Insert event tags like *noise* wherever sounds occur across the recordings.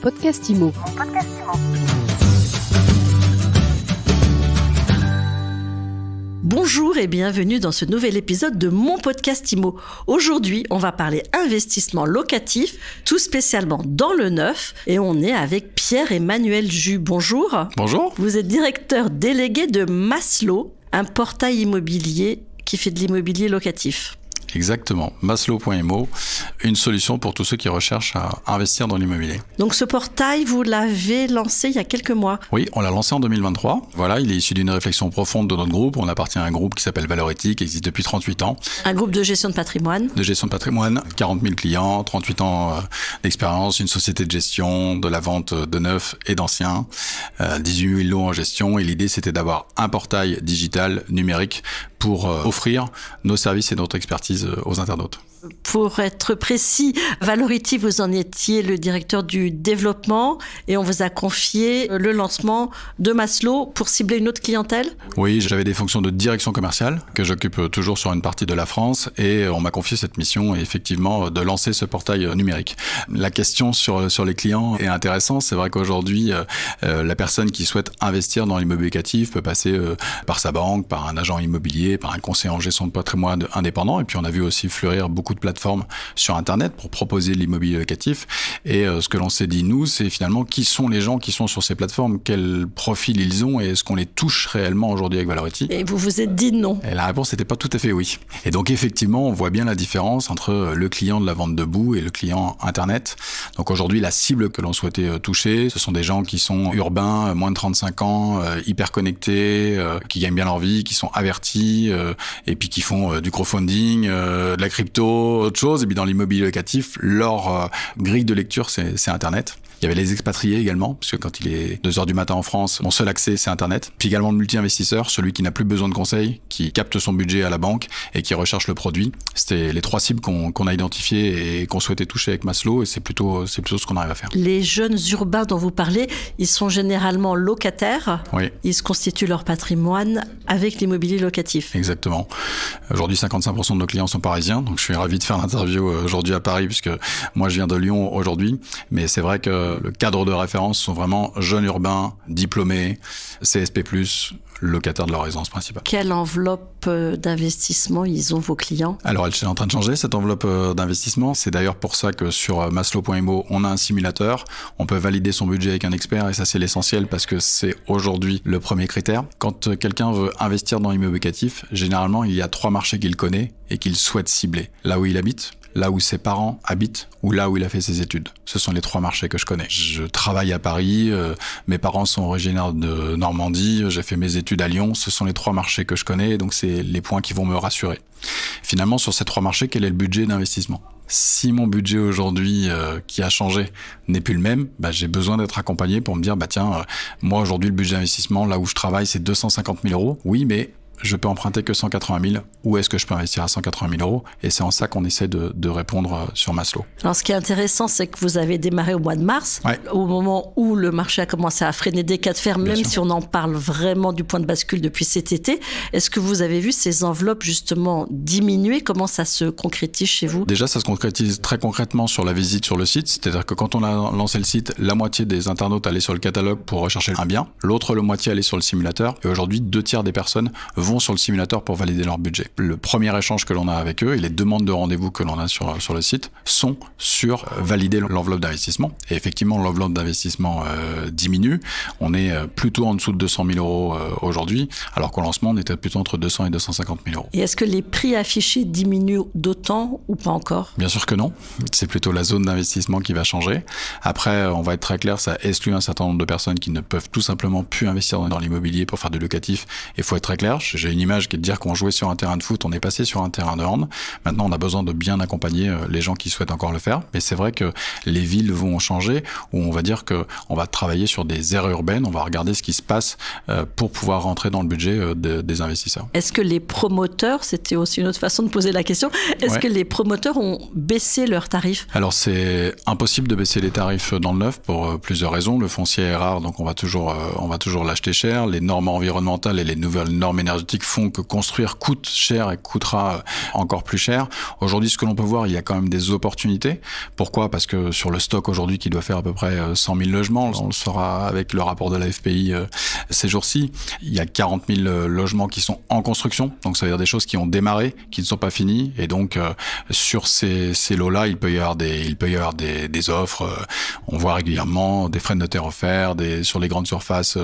podcast IMO. podcast IMO. Bonjour et bienvenue dans ce nouvel épisode de mon podcast IMO. Aujourd'hui, on va parler investissement locatif, tout spécialement dans le neuf, et on est avec Pierre-Emmanuel Jus. Bonjour. Bonjour. Vous êtes directeur délégué de Maslow, un portail immobilier qui fait de l'immobilier locatif. Exactement. Maslow.mo, une solution pour tous ceux qui recherchent à investir dans l'immobilier. Donc ce portail, vous l'avez lancé il y a quelques mois Oui, on l'a lancé en 2023. Voilà, il est issu d'une réflexion profonde de notre groupe. On appartient à un groupe qui s'appelle Valority, qui existe depuis 38 ans. Un groupe de gestion de patrimoine De gestion de patrimoine, 40 000 clients, 38 ans euh, d'expérience, une société de gestion, de la vente de neufs et d'anciens, 18 euh, 000 lots en gestion. Et l'idée, c'était d'avoir un portail digital, numérique, pour euh, offrir nos services et notre expertise euh, aux internautes pour être précis, Valority, vous en étiez le directeur du développement et on vous a confié le lancement de Maslow pour cibler une autre clientèle Oui, j'avais des fonctions de direction commerciale que j'occupe toujours sur une partie de la France et on m'a confié cette mission effectivement euh, de lancer ce portail euh, numérique. La question sur, euh, sur les clients est intéressante. C'est vrai qu'aujourd'hui, la personne qui souhaite investir dans l'immobilier locatif peut passer par sa banque, par un agent immobilier, par un conseiller en gestion de patrimoine indépendant et puis on a vu aussi fleurir beaucoup de plateformes sur Internet pour proposer de l'immobilier locatif. Et euh, ce que l'on s'est dit, nous, c'est finalement qui sont les gens qui sont sur ces plateformes, quel profil ils ont et est-ce qu'on les touche réellement aujourd'hui avec Valority Et vous vous êtes dit non. Et la réponse n'était pas tout à fait oui. Et donc effectivement, on voit bien la différence entre euh, le client de la vente debout et le client Internet. Donc aujourd'hui, la cible que l'on souhaitait euh, toucher, ce sont des gens qui sont urbains, moins de 35 ans, hyper connectés, qui gagnent bien leur vie, qui sont avertis, et puis qui font du crowdfunding, de la crypto, autre chose. Et puis dans l'immobilier locatif, leur grille de lecture, c'est Internet. Il y avait les expatriés également, parce que quand il est 2h du matin en France, mon seul accès c'est Internet. Puis également le multi-investisseur, celui qui n'a plus besoin de conseils, qui capte son budget à la banque et qui recherche le produit. C'était les trois cibles qu'on a identifiées et qu'on souhaitait toucher avec Maslow et c'est plutôt, plutôt ce qu'on arrive à faire. Les jeunes urbains dont vous parlez, ils sont généralement locataires. Oui. Ils se constituent leur patrimoine avec l'immobilier locatif. Exactement. Aujourd'hui 55% de nos clients sont parisiens, donc je suis ravi ravi de faire l'interview euh, aujourd'hui à Paris, puisque moi je viens de Lyon aujourd'hui. Mais c'est vrai que le cadre de référence sont vraiment jeunes urbains, diplômés, CSP+, locateur de leur résidence principale. Quelle enveloppe euh, d'investissement ils ont vos clients Alors elle est en train de changer cette enveloppe euh, d'investissement. C'est d'ailleurs pour ça que sur euh, maslow.mo on a un simulateur. On peut valider son budget avec un expert et ça c'est l'essentiel parce que c'est aujourd'hui le premier critère. Quand quelqu'un veut investir dans l'immobilier locatif, généralement il y a trois marchés qu'il connaît et qu'il souhaite cibler. Là où il habite, là où ses parents habitent ou là où il a fait ses études. Ce sont les trois marchés que je connais. Je travaille à Paris, euh, mes parents sont originaires de Normandie, euh, j'ai fait mes études à Lyon, ce sont les trois marchés que je connais, donc c'est les points qui vont me rassurer. Finalement, sur ces trois marchés, quel est le budget d'investissement si mon budget aujourd'hui euh, qui a changé n'est plus le même, bah, j'ai besoin d'être accompagné pour me dire bah tiens, moi aujourd'hui le budget d'investissement là où je travaille c'est 250 000 euros. Oui, mais je peux emprunter que 180 000 ou est-ce que je peux investir à 180 000 euros Et c'est en ça qu'on essaie de, répondre euh, sur Maslow. Alors ce qui est intéressant, c'est que vous avez démarré au mois de mars, au moment où le marché a commencé à freiner des cas de fer, même si on en parle vraiment du point de bascule depuis cet été. Est-ce que vous avez vu ces enveloppes justement diminuer Comment ça se concrétise chez vous Déjà, ça se concrétise très concrètement sur la visite sur le site, c'est-à-dire que quand on a lancé le site, la moitié des internautes allaient sur le catalogue pour rechercher un bien, l'autre, le moitié allait sur le simulateur, et aujourd'hui, deux tiers des personnes vont vont sur le simulateur pour valider leur budget. Le premier échange que l'on a avec eux et les demandes de rendez-vous que l'on a sur, sur le site sont sur valider l'enveloppe d'investissement. Et effectivement, l'enveloppe d'investissement euh, diminue. On est euh, plutôt en dessous de 200 000 euros euh, aujourd'hui, alors qu'au lancement, on était plutôt entre 200 et 250 000 euros. Et est-ce que les prix affichés diminuent d'autant ou pas encore Bien sûr que non. C'est plutôt la zone d'investissement qui va changer. Après, on va être très clair, ça exclut un certain nombre de personnes qui ne peuvent tout simplement plus investir dans l'immobilier pour faire du locatif. Et faut être très clair, je j'ai une image qui est de dire qu'on jouait sur un terrain de foot, on est passé sur un terrain de hand. Maintenant, on a besoin de bien accompagner euh, les gens qui souhaitent encore le faire. Mais c'est vrai que les villes vont changer, où on va dire que on va travailler sur des aires urbaines, on va regarder ce qui se passe euh, pour pouvoir rentrer dans le budget euh, des investisseurs. Est-ce que les promoteurs, c'était aussi une autre façon de poser la question, est-ce que les promoteurs ont baissé leurs tarifs Alors c'est impossible de baisser les tarifs dans le neuf pour plusieurs raisons. Le foncier est rare, donc on va toujours, on va toujours l'acheter cher. Les normes environnementales et les nouvelles normes énergétiques font que construire coûte cher et coûtera euh, encore plus cher. Aujourd'hui, ce que l'on peut voir, il y a quand même des opportunités. Pourquoi Parce que sur le stock aujourd'hui qui doit faire à peu près 100 euh, 000 logements, on le saura avec le rapport de la FPI euh, ces jours-ci, il y a 40 000 logements qui sont en construction. Donc ça veut dire des choses qui ont démarré, qui ne sont pas finies. Et donc sur ces, lots-là, il peut y avoir des, offres. On voit régulièrement des frais de notaire offerts, sur les grandes surfaces,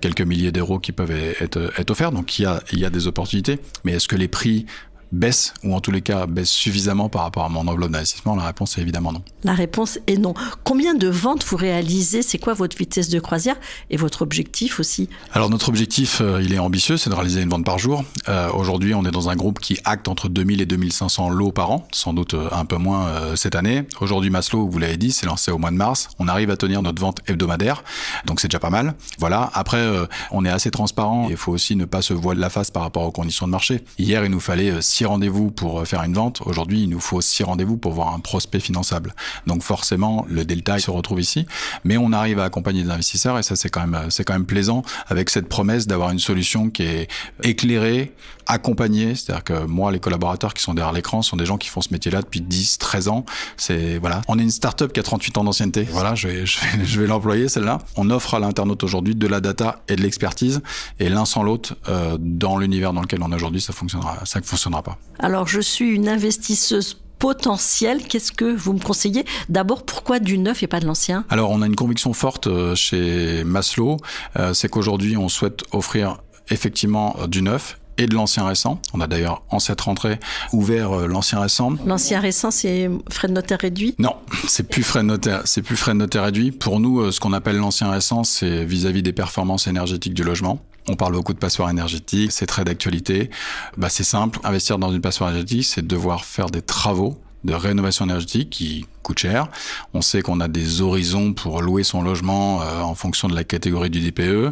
quelques milliers d'euros qui peuvent être, être offerts. Donc il y a il y a des opportunités, mais est-ce que les prix baisse, ou en tous les cas baisse suffisamment par rapport à mon enveloppe d'investissement La réponse est évidemment non. La réponse est non. Combien de ventes vous réalisez C'est quoi votre vitesse de croisière et votre objectif aussi Alors notre objectif, euh, il est ambitieux, c'est de réaliser une vente par jour. Euh, aujourd'hui, on est dans un groupe qui acte entre 2000 et 2500 lots par an, sans doute euh, un peu moins cette année. Aujourd'hui, Maslow, vous l'avez dit, s'est lancé au mois de mars. On arrive à tenir notre vente hebdomadaire, donc c'est déjà pas mal. Voilà. Après, on est assez transparent. Il faut aussi ne pas se voiler la face par rapport aux conditions de marché. Hier, il nous fallait rendez-vous pour euh, faire une vente. Aujourd'hui, il nous faut six rendez-vous pour voir un prospect finançable. Donc forcément, le delta se retrouve ici, mais on arrive à accompagner des investisseurs et ça, c'est quand même, euh, c'est quand même plaisant avec cette promesse d'avoir une solution qui est éclairée, accompagnée. C'est-à-dire que moi, les collaborateurs qui sont derrière l'écran sont des gens qui font ce métier-là depuis 10, 13 ans. C'est, voilà. On est une start-up qui a 38 ans d'ancienneté. Voilà, je vais, l'employer, celle-là. On offre à l'internaute aujourd'hui de la data et de l'expertise et l'un sans l'autre, euh, dans l'univers dans lequel on est aujourd'hui, ça fonctionnera, ça fonctionnera alors, je suis une investisseuse potentielle. qu'est-ce que vous me conseillez D'abord, pourquoi du neuf et pas de l'ancien Alors, on a une conviction forte euh, chez Maslow, euh, c'est qu'aujourd'hui, on souhaite offrir effectivement euh, du neuf et de l'ancien récent. On a d'ailleurs, en cette rentrée, ouvert l'ancien récent. L'ancien récent, c'est frais de notaire réduit Non, *laughs* c'est plus frais de notaire, c'est plus frais de notaire réduit. Pour nous, ce qu'on appelle l'ancien récent, c'est vis-à-vis des performances énergétiques du logement. On parle beaucoup de passoire énergétique, c'est très d'actualité. Bah, c'est simple, investir dans une passoire énergétique, c'est devoir faire des travaux de rénovation énergétique qui coûte cher. On sait qu'on a des horizons pour louer son logement euh, en fonction de la catégorie du DPE.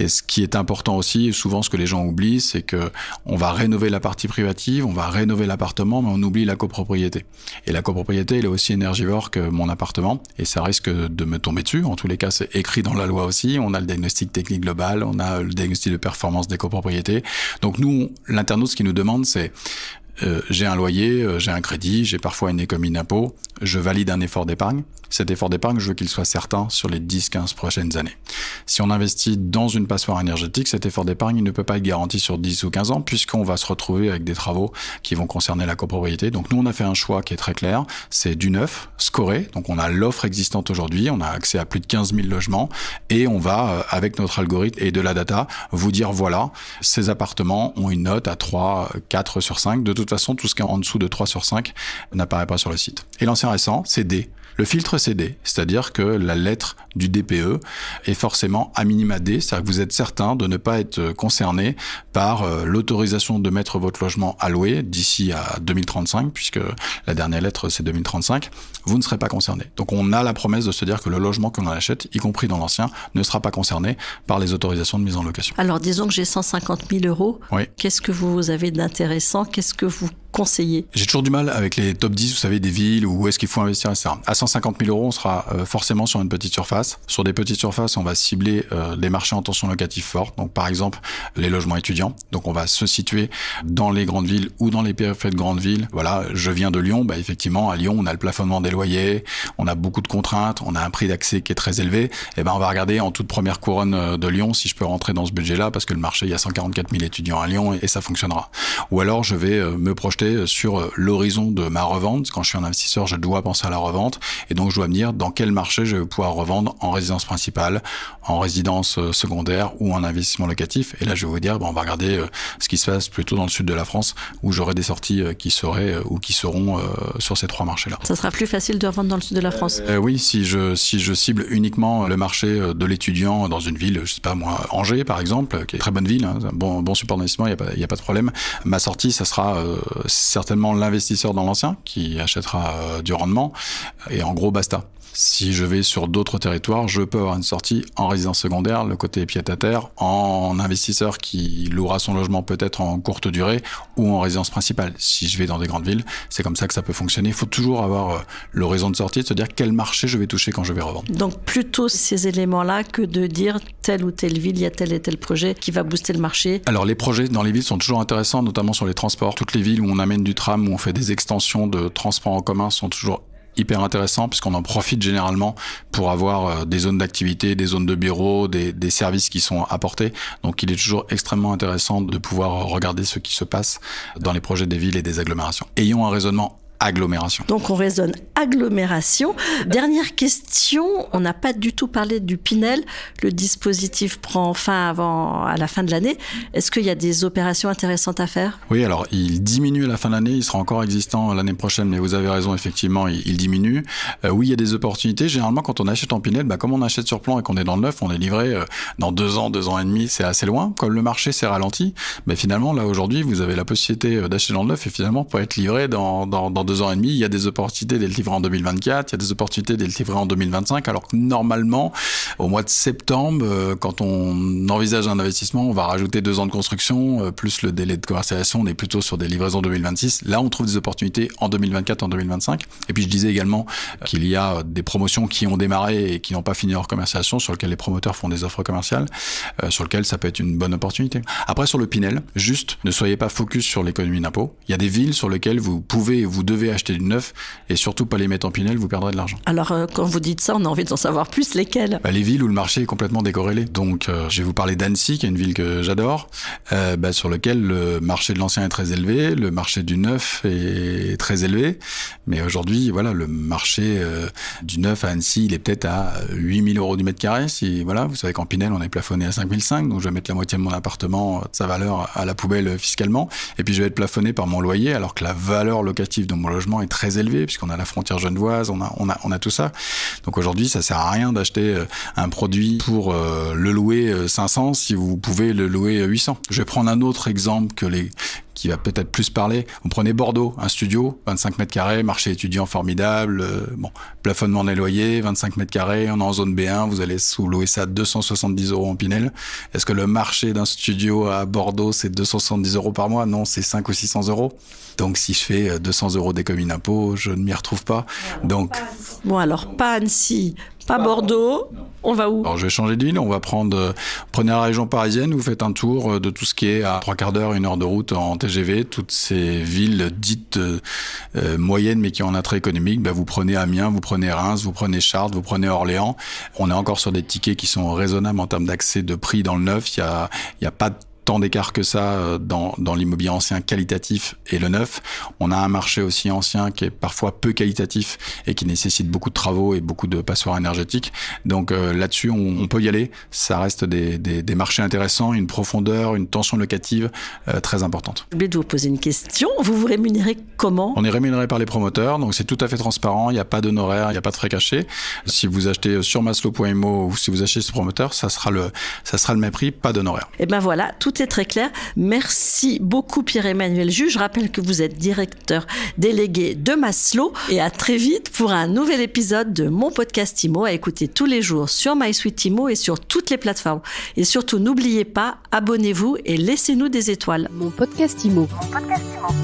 Et ce qui est important aussi, souvent ce que les gens oublient, c'est que on va rénover la partie privative, on va rénover l'appartement, mais on oublie la copropriété. Et la copropriété, elle est aussi énergivore que mon appartement, et ça risque de me tomber dessus. En tous les cas, c'est écrit dans la loi aussi. On a le diagnostic technique global, on a le diagnostic de performance des copropriétés. Donc nous, l'internaute, ce qu'il nous demande, c'est euh, j'ai un loyer, euh, j'ai un crédit, j'ai parfois une économie d'impôt, je valide un effort d'épargne. Cet effort d'épargne, je veux qu'il soit certain sur les 10-15 prochaines années. Si on investit dans une passoire énergétique, cet effort d'épargne ne peut pas être garanti sur 10 ou 15 ans puisqu'on va se retrouver avec des travaux qui vont concerner la copropriété. Donc nous, on a fait un choix qui est très clair, c'est du neuf, scoré. Donc on a l'offre existante aujourd'hui, on a accès à plus de 15 000 logements et on va, euh, avec notre algorithme et de la data, vous dire voilà, ces appartements ont une note à 3, 4 sur 5. De toute façon, tout ce qui est en dessous de 3 sur 5 n'apparaît pas sur le site. Et intéressant, c'est D. Le filtre, c'est D, c'est-à-dire que la lettre du DPE est forcément à minima D, c'est-à-dire que vous êtes certain de ne pas être concerné par euh, l'autorisation de mettre votre logement à louer d'ici à 2035, puisque la dernière lettre, c'est 2035, vous ne serez pas concerné. Donc on a la promesse de se dire que le logement que l'on achète, y compris dans l'ancien, ne sera pas concerné par les autorisations de mise en location. Alors disons que j'ai 150 000 euros. Qu'est-ce que vous avez d'intéressant Qu'est-ce que vous conseiller J'ai toujours du mal avec les top 10, vous savez, des villes où est-ce qu'il faut investir, etc. À 150 000 euros, on sera euh, forcément sur une petite surface. Sur des petites surfaces, on va cibler des euh, marchés en tension locative forte, donc par exemple les logements étudiants. Donc on va se situer dans les grandes villes ou dans les périphériques de grandes villes. Voilà, je viens de Lyon, bah effectivement, à Lyon, on a le plafonnement des loyers, on a beaucoup de contraintes, on a un prix d'accès qui est très élevé. Et eh ben on va regarder en toute première couronne euh, de Lyon si je peux rentrer dans ce budget-là, parce que le marché, il y a 144 000 étudiants à Lyon et ça fonctionnera. Ou alors je vais me projeter euh, sur euh, l'horizon de ma revente. Quand je suis un investisseur, je dois penser à la revente et donc je dois me dire dans quel marché je vais pouvoir revendre en résidence principale, en résidence euh, secondaire ou en investissement locatif. Et là, je vais vous dire, bon, on va regarder ce qui se passe plutôt dans le sud de la France où j'aurai des sorties qui seraient ou qui seront sur ces trois marchés-là. Ça sera plus facile de revendre dans le sud de la France. oui, si je si je cible uniquement le marché de l'étudiant dans une ville, je sais pas moi, Angers par exemple, qui est une très bonne ville, hein, bon bon support d'investissement, il n'y a pas a pas de problème. Ma sortie, ça sera certainement l'investisseur dans l'ancien qui achètera euh, du rendement et en gros basta. Si je vais sur d'autres territoires, je peux avoir une sortie en résidence secondaire, le côté pied à terre, en investisseur qui louera son logement peut-être en courte durée ou en résidence principale. Si je vais dans des grandes villes, c'est comme ça que ça peut fonctionner. Il faut toujours avoir euh, l'horizon de sortie, de se dire quel marché je vais toucher quand je vais revendre. Donc plutôt ces éléments-là que de dire telle ou telle ville, il y a tel et tel projet qui va booster le marché. Alors les projets dans les villes sont toujours intéressants, notamment sur les transports. Toutes les villes où on amène du tram, où on fait des extensions de transports en commun sont toujours hyper intéressant puisqu'on en profite généralement pour avoir euh, des zones d'activité, des zones de bureaux, des, des, services qui sont apportés. Donc il est toujours extrêmement intéressant de pouvoir regarder ce qui se passe dans les projets des villes et des agglomérations. Ayons un raisonnement agglomération. Donc on raisonne agglomération. Dernière question, on n'a pas du tout parlé du Pinel. Le dispositif prend fin avant, à la fin de l'année. Est-ce qu'il y a des opérations intéressantes à faire Oui, alors il diminue à la fin de l'année, il sera encore existant l'année prochaine, mais vous avez raison, effectivement, il, diminue. Euh, oui, il y a des opportunités. Généralement, quand on achète en Pinel, bah, comme on achète sur plan et qu'on est dans le neuf, on est livré euh, dans deux ans, deux ans et demi, c'est assez loin. Comme le marché s'est ralenti, mais bah, finalement, là aujourd'hui, vous avez la possibilité euh, d'acheter dans le neuf et finalement pour être livré dans, dans, dans deux ans et demi, il y a des opportunités d'être livré en 2024, il y a des opportunités d'être livré en 2025, alors que normalement, au mois de septembre, euh, quand on envisage un investissement, on va rajouter deux ans de construction, euh, plus le délai de commercialisation, on est plutôt sur des livraisons 2026. Là, on trouve des opportunités en 2024, en 2025. Et puis, je disais également euh, qu'il y a des promotions qui ont démarré et qui n'ont pas fini leur commercialisation, sur lesquelles les promoteurs font des offres commerciales, sur lesquelles ça peut être une bonne opportunité. Après, sur le Pinel, juste, ne soyez pas focus sur l'économie d'impôt. Il y a des villes sur lesquelles vous pouvez et vous devez acheter du neuf et surtout pas les mettre en Pinel, vous perdrez de l'argent. Alors euh, quand vous dites ça, on a envie d'en savoir plus lesquels bah, Les villes où le marché est complètement décorrélé. Donc euh, je vais vous parler d'Annecy, qui est une ville que j'adore, euh, bah, sur lequel le marché de l'ancien est très élevé, le marché du neuf est très élevé. Mais aujourd'hui, voilà, le marché du neuf à Annecy, il est peut-être à 8000 euros du mètre carré. Si, voilà, vous savez qu'en Pinel, on est plafonné à 5005, donc je vais mettre la moitié de mon appartement, de sa valeur, à la poubelle fiscalement. Et puis je vais être plafonné par mon loyer, alors que la valeur locative de mon mon logement est très élevé, puisqu'on a la frontière genevoise, on a, on a, on a tout ça. Donc aujourd'hui, ça sert à rien d'acheter euh, un produit pour euh, le louer 500 euh, si vous pouvez le louer 800. Je vais prendre un autre exemple que les, qui va peut-être plus parler. On prenait Bordeaux, un studio, 25 mètres carrés, marché étudiant formidable, euh, bon, plafonnement des loyers, 25 mètres carrés, on est en zone B1, vous allez sous louer ça à 270 euros en Pinel. Est-ce que le marché d'un studio à Bordeaux, c'est 270 euros par mois Non, c'est 5 ou 600 euros. Donc si je fais 200 euh, euros d'économie communes je ne m'y retrouve pas. Donc... Bon, alors pas Annecy, pas Bordeaux, on va où Alors, je vais changer de ville. On va prendre. Euh, prenez la région parisienne, vous faites un tour euh, de tout ce qui est à trois quarts d'heure, une heure de route en TGV. Toutes ces villes dites euh, moyennes, mais qui ont un attrait économique. ben vous prenez Amiens, vous prenez Reims, vous prenez Chartres, vous prenez Orléans. On est encore sur des tickets qui sont raisonnables en termes d'accès de prix dans le neuf. Il n'y a pas de tant d'écart que ça euh, dans, dans l'immobilier ancien qualitatif et le neuf. On a un marché aussi ancien qui est parfois peu qualitatif et qui nécessite beaucoup de travaux et beaucoup de passoires énergétiques. Donc euh, là-dessus, on, on, peut y aller. Ça reste des, des, des, marchés intéressants, une profondeur, une tension locative euh, très importante. J'ai oublié de vous poser une question. Vous vous rémunérez comment On est rémunéré par les promoteurs, donc c'est tout à fait transparent. Il n'y a pas d'honoraires, il n'y a pas de frais cachés. Si vous achetez sur maslow.mo ou si vous achetez ce promoteur, ça sera le, ça sera le même prix, pas d'honoraires. Et eh ben voilà, tout est très clair. Merci beaucoup Pierre-Emmanuel Juge. Je rappelle que vous êtes directeur délégué de Maslow et à très vite pour un nouvel épisode de mon podcast Imo à écouter tous les jours sur MySuite Imo et sur toutes les plateformes. Et surtout, n'oubliez pas, abonnez-vous et laissez-nous des étoiles. Mon podcast Mon podcast Imo.